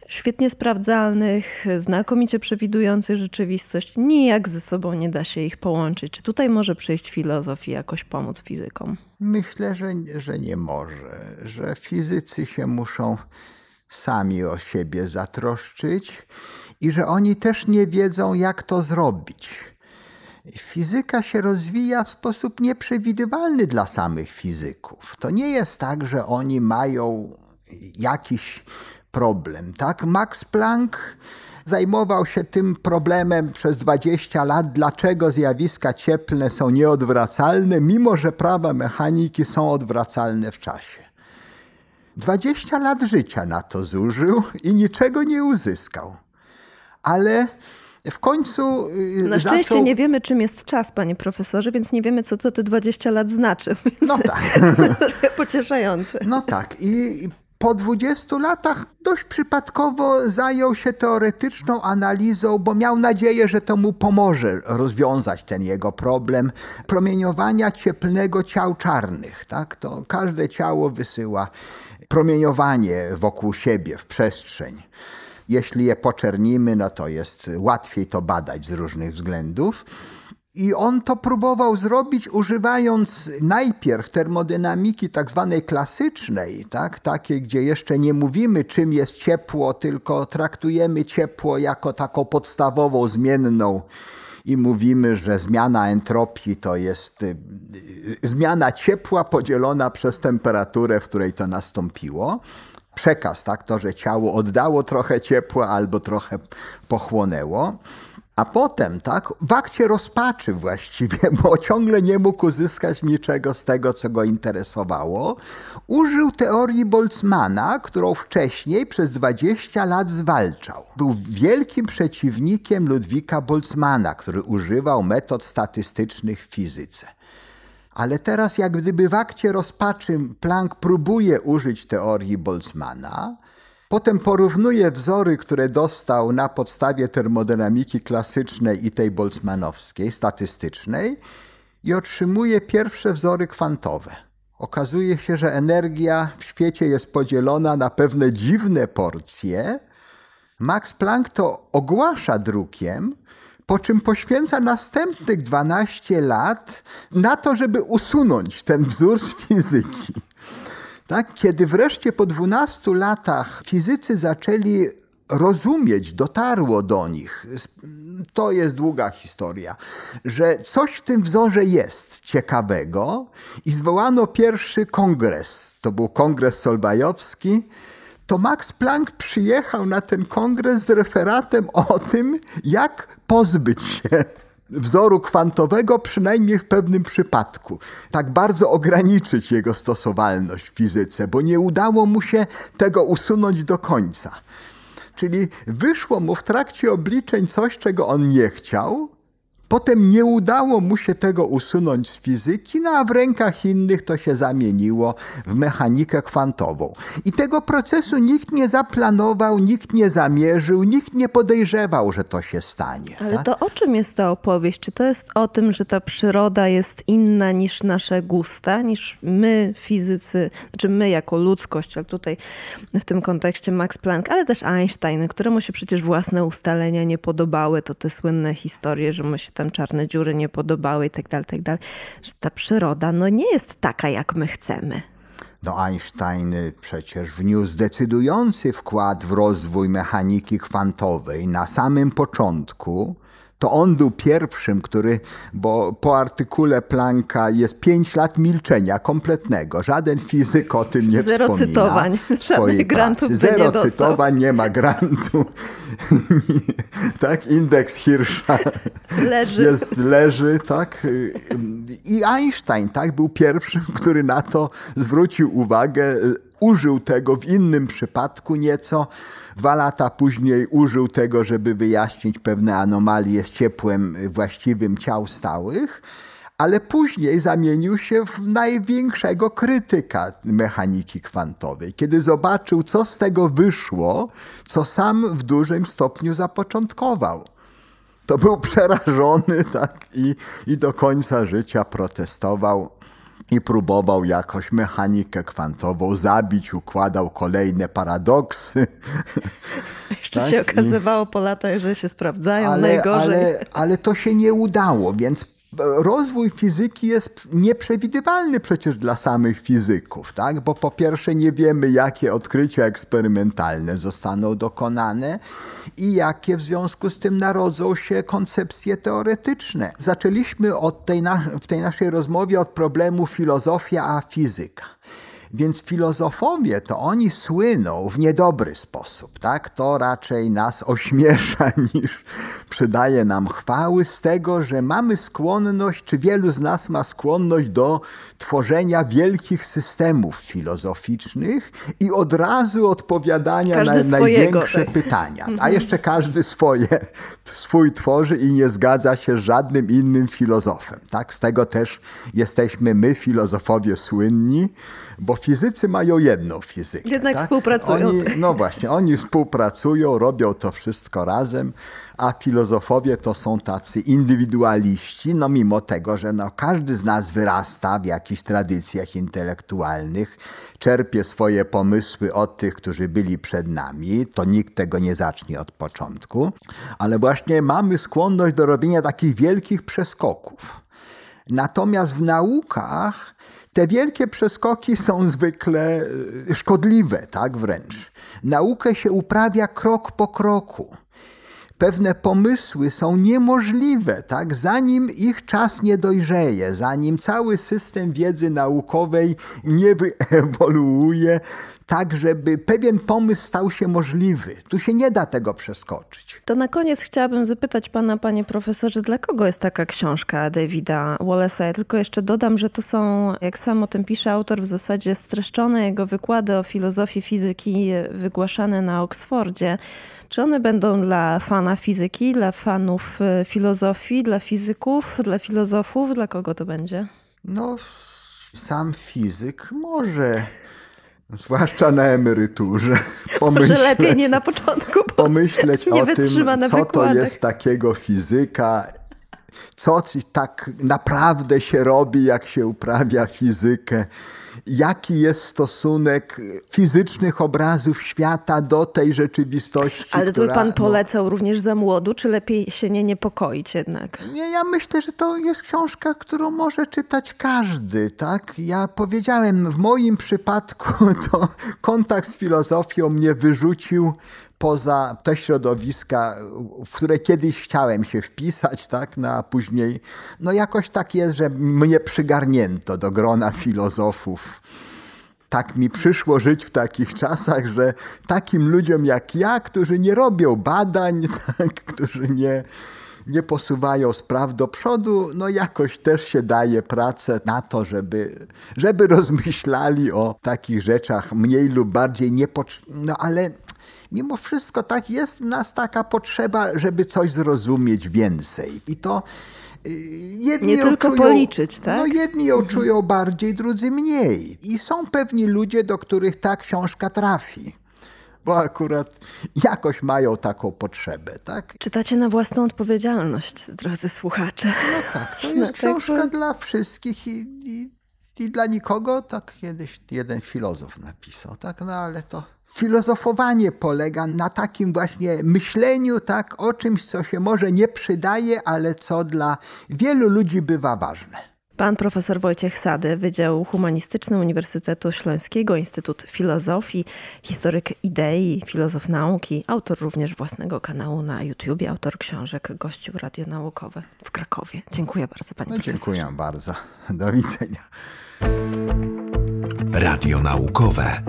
świetnie sprawdzalnych, znakomicie przewidujących rzeczywistość, nijak ze sobą nie da się ich połączyć. Czy tutaj może przyjść filozofia jakoś pomóc fizykom? Myślę, że, że nie może, że fizycy się muszą sami o siebie zatroszczyć i że oni też nie wiedzą, jak to zrobić. Fizyka się rozwija w sposób nieprzewidywalny dla samych fizyków. To nie jest tak, że oni mają jakiś problem. Tak, Max Planck zajmował się tym problemem przez 20 lat, dlaczego zjawiska cieplne są nieodwracalne, mimo że prawa mechaniki są odwracalne w czasie. 20 lat życia na to zużył i niczego nie uzyskał. Ale w końcu y, Na zaczął... szczęście nie wiemy, czym jest czas, panie profesorze, więc nie wiemy, co to te 20 lat znaczy. No więc... No tak. Pocieszające. No tak. I po 20 latach dość przypadkowo zajął się teoretyczną analizą, bo miał nadzieję, że to mu pomoże rozwiązać ten jego problem promieniowania cieplnego ciał czarnych. Tak? To każde ciało wysyła promieniowanie wokół siebie w przestrzeń. Jeśli je poczernimy, no to jest łatwiej to badać z różnych względów. I on to próbował zrobić, używając najpierw termodynamiki tak zwanej klasycznej, tak? takiej, gdzie jeszcze nie mówimy, czym jest ciepło, tylko traktujemy ciepło jako taką podstawową zmienną i mówimy, że zmiana entropii to jest y, y, zmiana ciepła podzielona przez temperaturę, w której to nastąpiło przekaz, tak? to, że ciało oddało trochę ciepła albo trochę pochłonęło. A potem, tak, w akcie rozpaczy właściwie, bo ciągle nie mógł uzyskać niczego z tego, co go interesowało, użył teorii Boltzmana, którą wcześniej przez 20 lat zwalczał. Był wielkim przeciwnikiem Ludwika Boltzmana, który używał metod statystycznych w fizyce ale teraz jak gdyby w akcie rozpaczy Planck próbuje użyć teorii Boltzmana, Potem porównuje wzory, które dostał na podstawie termodynamiki klasycznej i tej boltzmanowskiej, statystycznej, i otrzymuje pierwsze wzory kwantowe. Okazuje się, że energia w świecie jest podzielona na pewne dziwne porcje. Max Planck to ogłasza drukiem, po czym poświęca następnych 12 lat na to, żeby usunąć ten wzór z fizyki. Tak? Kiedy wreszcie po 12 latach fizycy zaczęli rozumieć, dotarło do nich, to jest długa historia, że coś w tym wzorze jest ciekawego i zwołano pierwszy kongres. To był kongres solbajowski to Max Planck przyjechał na ten kongres z referatem o tym, jak pozbyć się wzoru kwantowego, przynajmniej w pewnym przypadku. Tak bardzo ograniczyć jego stosowalność w fizyce, bo nie udało mu się tego usunąć do końca. Czyli wyszło mu w trakcie obliczeń coś, czego on nie chciał, Potem nie udało mu się tego usunąć z fizyki, no a w rękach innych to się zamieniło w mechanikę kwantową. I tego procesu nikt nie zaplanował, nikt nie zamierzył, nikt nie podejrzewał, że to się stanie. Ale tak? to o czym jest ta opowieść? Czy to jest o tym, że ta przyroda jest inna niż nasze gusta, niż my fizycy, znaczy my jako ludzkość, ale tutaj w tym kontekście Max Planck, ale też Einstein, któremu się przecież własne ustalenia nie podobały, to te słynne historie, że my się tam czarne dziury nie podobały i tak dalej, tak dalej, że ta przyroda no nie jest taka, jak my chcemy. No Einstein y, przecież wniósł decydujący wkład w rozwój mechaniki kwantowej na samym początku, to on był pierwszym, który, bo po artykule Planka jest pięć lat milczenia kompletnego. Żaden fizyk o tym nie Zero wspomina. Cytowań. Żadnych grantów pracy. Zero cytowań, nie ma grantu. tak, indeks Hirsza leży. Jest, leży, tak. I Einstein, tak, był pierwszym, który na to zwrócił uwagę użył tego w innym przypadku nieco. Dwa lata później użył tego, żeby wyjaśnić pewne anomalie z ciepłem właściwym ciał stałych ale później zamienił się w największego krytyka mechaniki kwantowej, kiedy zobaczył, co z tego wyszło, co sam w dużym stopniu zapoczątkował. To był przerażony tak, i, i do końca życia protestował i próbował jakoś mechanikę kwantową zabić, układał kolejne paradoksy. Jeszcze tak? się okazywało po latach, że się sprawdzają ale, najgorzej. Ale, ale to się nie udało, więc rozwój fizyki jest nieprzewidywalny przecież dla samych fizyków, tak? bo po pierwsze nie wiemy, jakie odkrycia eksperymentalne zostaną dokonane i jakie w związku z tym narodzą się koncepcje teoretyczne. Zaczęliśmy od tej w tej naszej rozmowie od problemu filozofia a fizyka. Więc filozofowie to oni słyną w niedobry sposób, tak? To raczej nas ośmiesza niż przydaje nam chwały z tego, że mamy skłonność, czy wielu z nas ma skłonność do tworzenia wielkich systemów filozoficznych i od razu odpowiadania każdy na swojego, największe tak. pytania. A jeszcze każdy swoje, swój tworzy i nie zgadza się z żadnym innym filozofem. Tak? Z tego też jesteśmy my, filozofowie, słynni, bo fizycy mają jedną fizykę. Jednak tak? współpracują. Oni, tak. no właśnie, oni współpracują, robią to wszystko razem a filozofowie to są tacy indywidualiści, no mimo tego, że no każdy z nas wyrasta w jakichś tradycjach intelektualnych, czerpie swoje pomysły od tych, którzy byli przed nami, to nikt tego nie zacznie od początku, ale właśnie mamy skłonność do robienia takich wielkich przeskoków. Natomiast w naukach te wielkie przeskoki są zwykle y, szkodliwe, tak wręcz. Naukę się uprawia krok po kroku pewne pomysły są niemożliwe, tak? zanim ich czas nie dojrzeje, zanim cały system wiedzy naukowej nie wyewoluuje, tak żeby pewien pomysł stał się możliwy. Tu się nie da tego przeskoczyć. To na koniec chciałabym zapytać pana, panie profesorze, dla kogo jest taka książka Davida Wallace'a? Ja tylko jeszcze dodam, że to są, jak sam o tym pisze autor, w zasadzie streszczone jego wykłady o filozofii fizyki wygłaszane na Oksfordzie. Czy one będą dla fana fizyki, dla fanów y, filozofii, dla fizyków, dla filozofów? Dla kogo to będzie? No, sam fizyk może. Zwłaszcza na emeryturze. Pomyśleć, Może lepiej nie na początku. pomyśleć o tym, co to jest takiego fizyka, co tak naprawdę się robi, jak się uprawia fizykę jaki jest stosunek fizycznych obrazów świata do tej rzeczywistości. Ale tu by pan no, polecał no, również za młodu, czy lepiej się nie niepokoić jednak? Nie, ja myślę, że to jest książka, którą może czytać każdy, tak? Ja powiedziałem, w moim przypadku to kontakt z filozofią mnie wyrzucił poza te środowiska, w które kiedyś chciałem się wpisać, tak, no a później, no jakoś tak jest, że mnie przygarnięto do grona filozofów. Tak mi przyszło żyć w takich czasach, że takim ludziom jak ja, którzy nie robią badań, tak, którzy nie, nie posuwają spraw do przodu, no jakoś też się daje pracę na to, żeby, żeby rozmyślali o takich rzeczach mniej lub bardziej niepotrzebnych, no ale mimo wszystko tak jest w nas taka potrzeba, żeby coś zrozumieć więcej. I to y, jedni nie tylko czują, policzyć, no, tak? No jedni ją mhm. czują bardziej, drudzy mniej. I są pewni ludzie, do których ta książka trafi bo akurat jakoś mają taką potrzebę. Tak? Czytacie na własną odpowiedzialność, drodzy słuchacze. No tak, to jest książka dla wszystkich i, i, i, dla nikogo, tak kiedyś jeden filozof napisał, tak? No ale to Filozofowanie polega na takim właśnie myśleniu tak, o czymś, co się może nie przydaje, ale co dla wielu ludzi bywa ważne. Pan profesor Wojciech Sady, Wydział Humanistyczny Uniwersytetu Śląskiego, Instytut Filozofii, historyk idei, filozof nauki, autor również własnego kanału na YouTube, autor książek, gościł Radio Naukowe w Krakowie. Dziękuję bardzo, panie no, profesorze. Dziękuję bardzo. Do widzenia. Radio Naukowe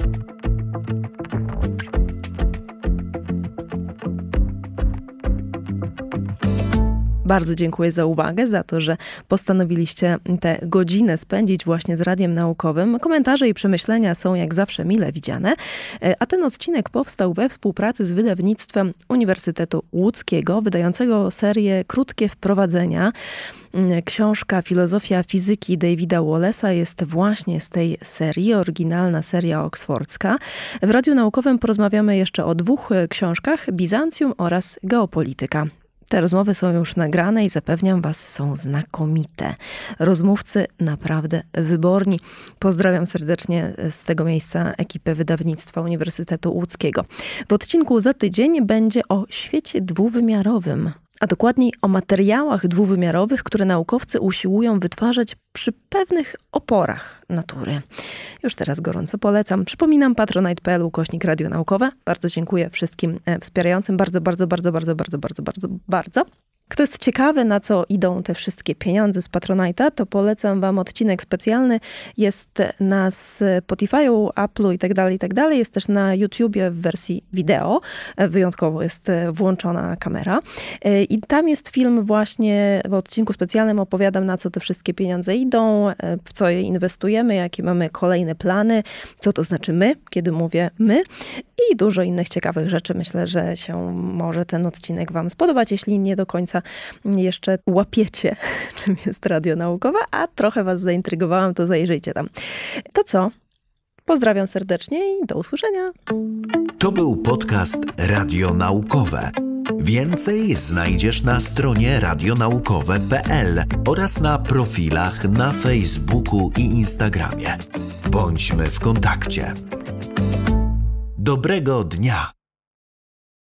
bardzo dziękuję za uwagę, za to, że postanowiliście tę godzinę spędzić właśnie z Radiem Naukowym. Komentarze i przemyślenia są jak zawsze mile widziane, e, a ten odcinek powstał we współpracy z wydawnictwem Uniwersytetu Łódzkiego, wydającego serię Krótkie Wprowadzenia. Mm, książka Filozofia fizyki Davida Wallace'a jest właśnie z tej serii, oryginalna seria oksfordzka. W Radiu Naukowym porozmawiamy jeszcze o dwóch e, książkach, Bizancjum oraz Geopolityka. Te rozmowy są już nagrane i zapewniam Was, są znakomite. Rozmówcy naprawdę wyborni. Pozdrawiam serdecznie z tego miejsca ekipę wydawnictwa Uniwersytetu Łódzkiego. W odcinku za tydzień będzie o świecie dwuwymiarowym, a dokładniej o materiałach dwuwymiarowych, które naukowcy usiłują wytwarzać przy pewnych oporach natury. Już teraz gorąco polecam. Przypominam patronite.pl Kośnik radio naukowe. Bardzo dziękuję wszystkim e, wspierającym. Bardzo, bardzo, bardzo, bardzo, bardzo, bardzo, bardzo, bardzo kto jest ciekawy, na co idą te wszystkie pieniądze z Patronite'a, to polecam wam odcinek specjalny. Jest na Spotify'u, Apple'u itd., tak itd. Tak jest też na YouTubie w wersji wideo. Wyjątkowo jest e, włączona kamera. E, I tam jest film właśnie w odcinku specjalnym opowiadam, na co te wszystkie pieniądze idą, e, w co je inwestujemy, jakie mamy kolejne plany, co to znaczy my, kiedy mówię my i dużo innych ciekawych rzeczy. Myślę, że się może ten odcinek wam spodobać, jeśli nie do końca jeszcze łapiecie, czym jest radio naukowe, a trochę was zaintrygowałam, to zajrzyjcie tam. To co? Pozdrawiam serdecznie i do usłyszenia. To był podcast Radio Naukowe. Więcej znajdziesz na stronie radionaukowe.pl oraz na profilach na Facebooku i Instagramie. Bądźmy w kontakcie. Dobrego dnia!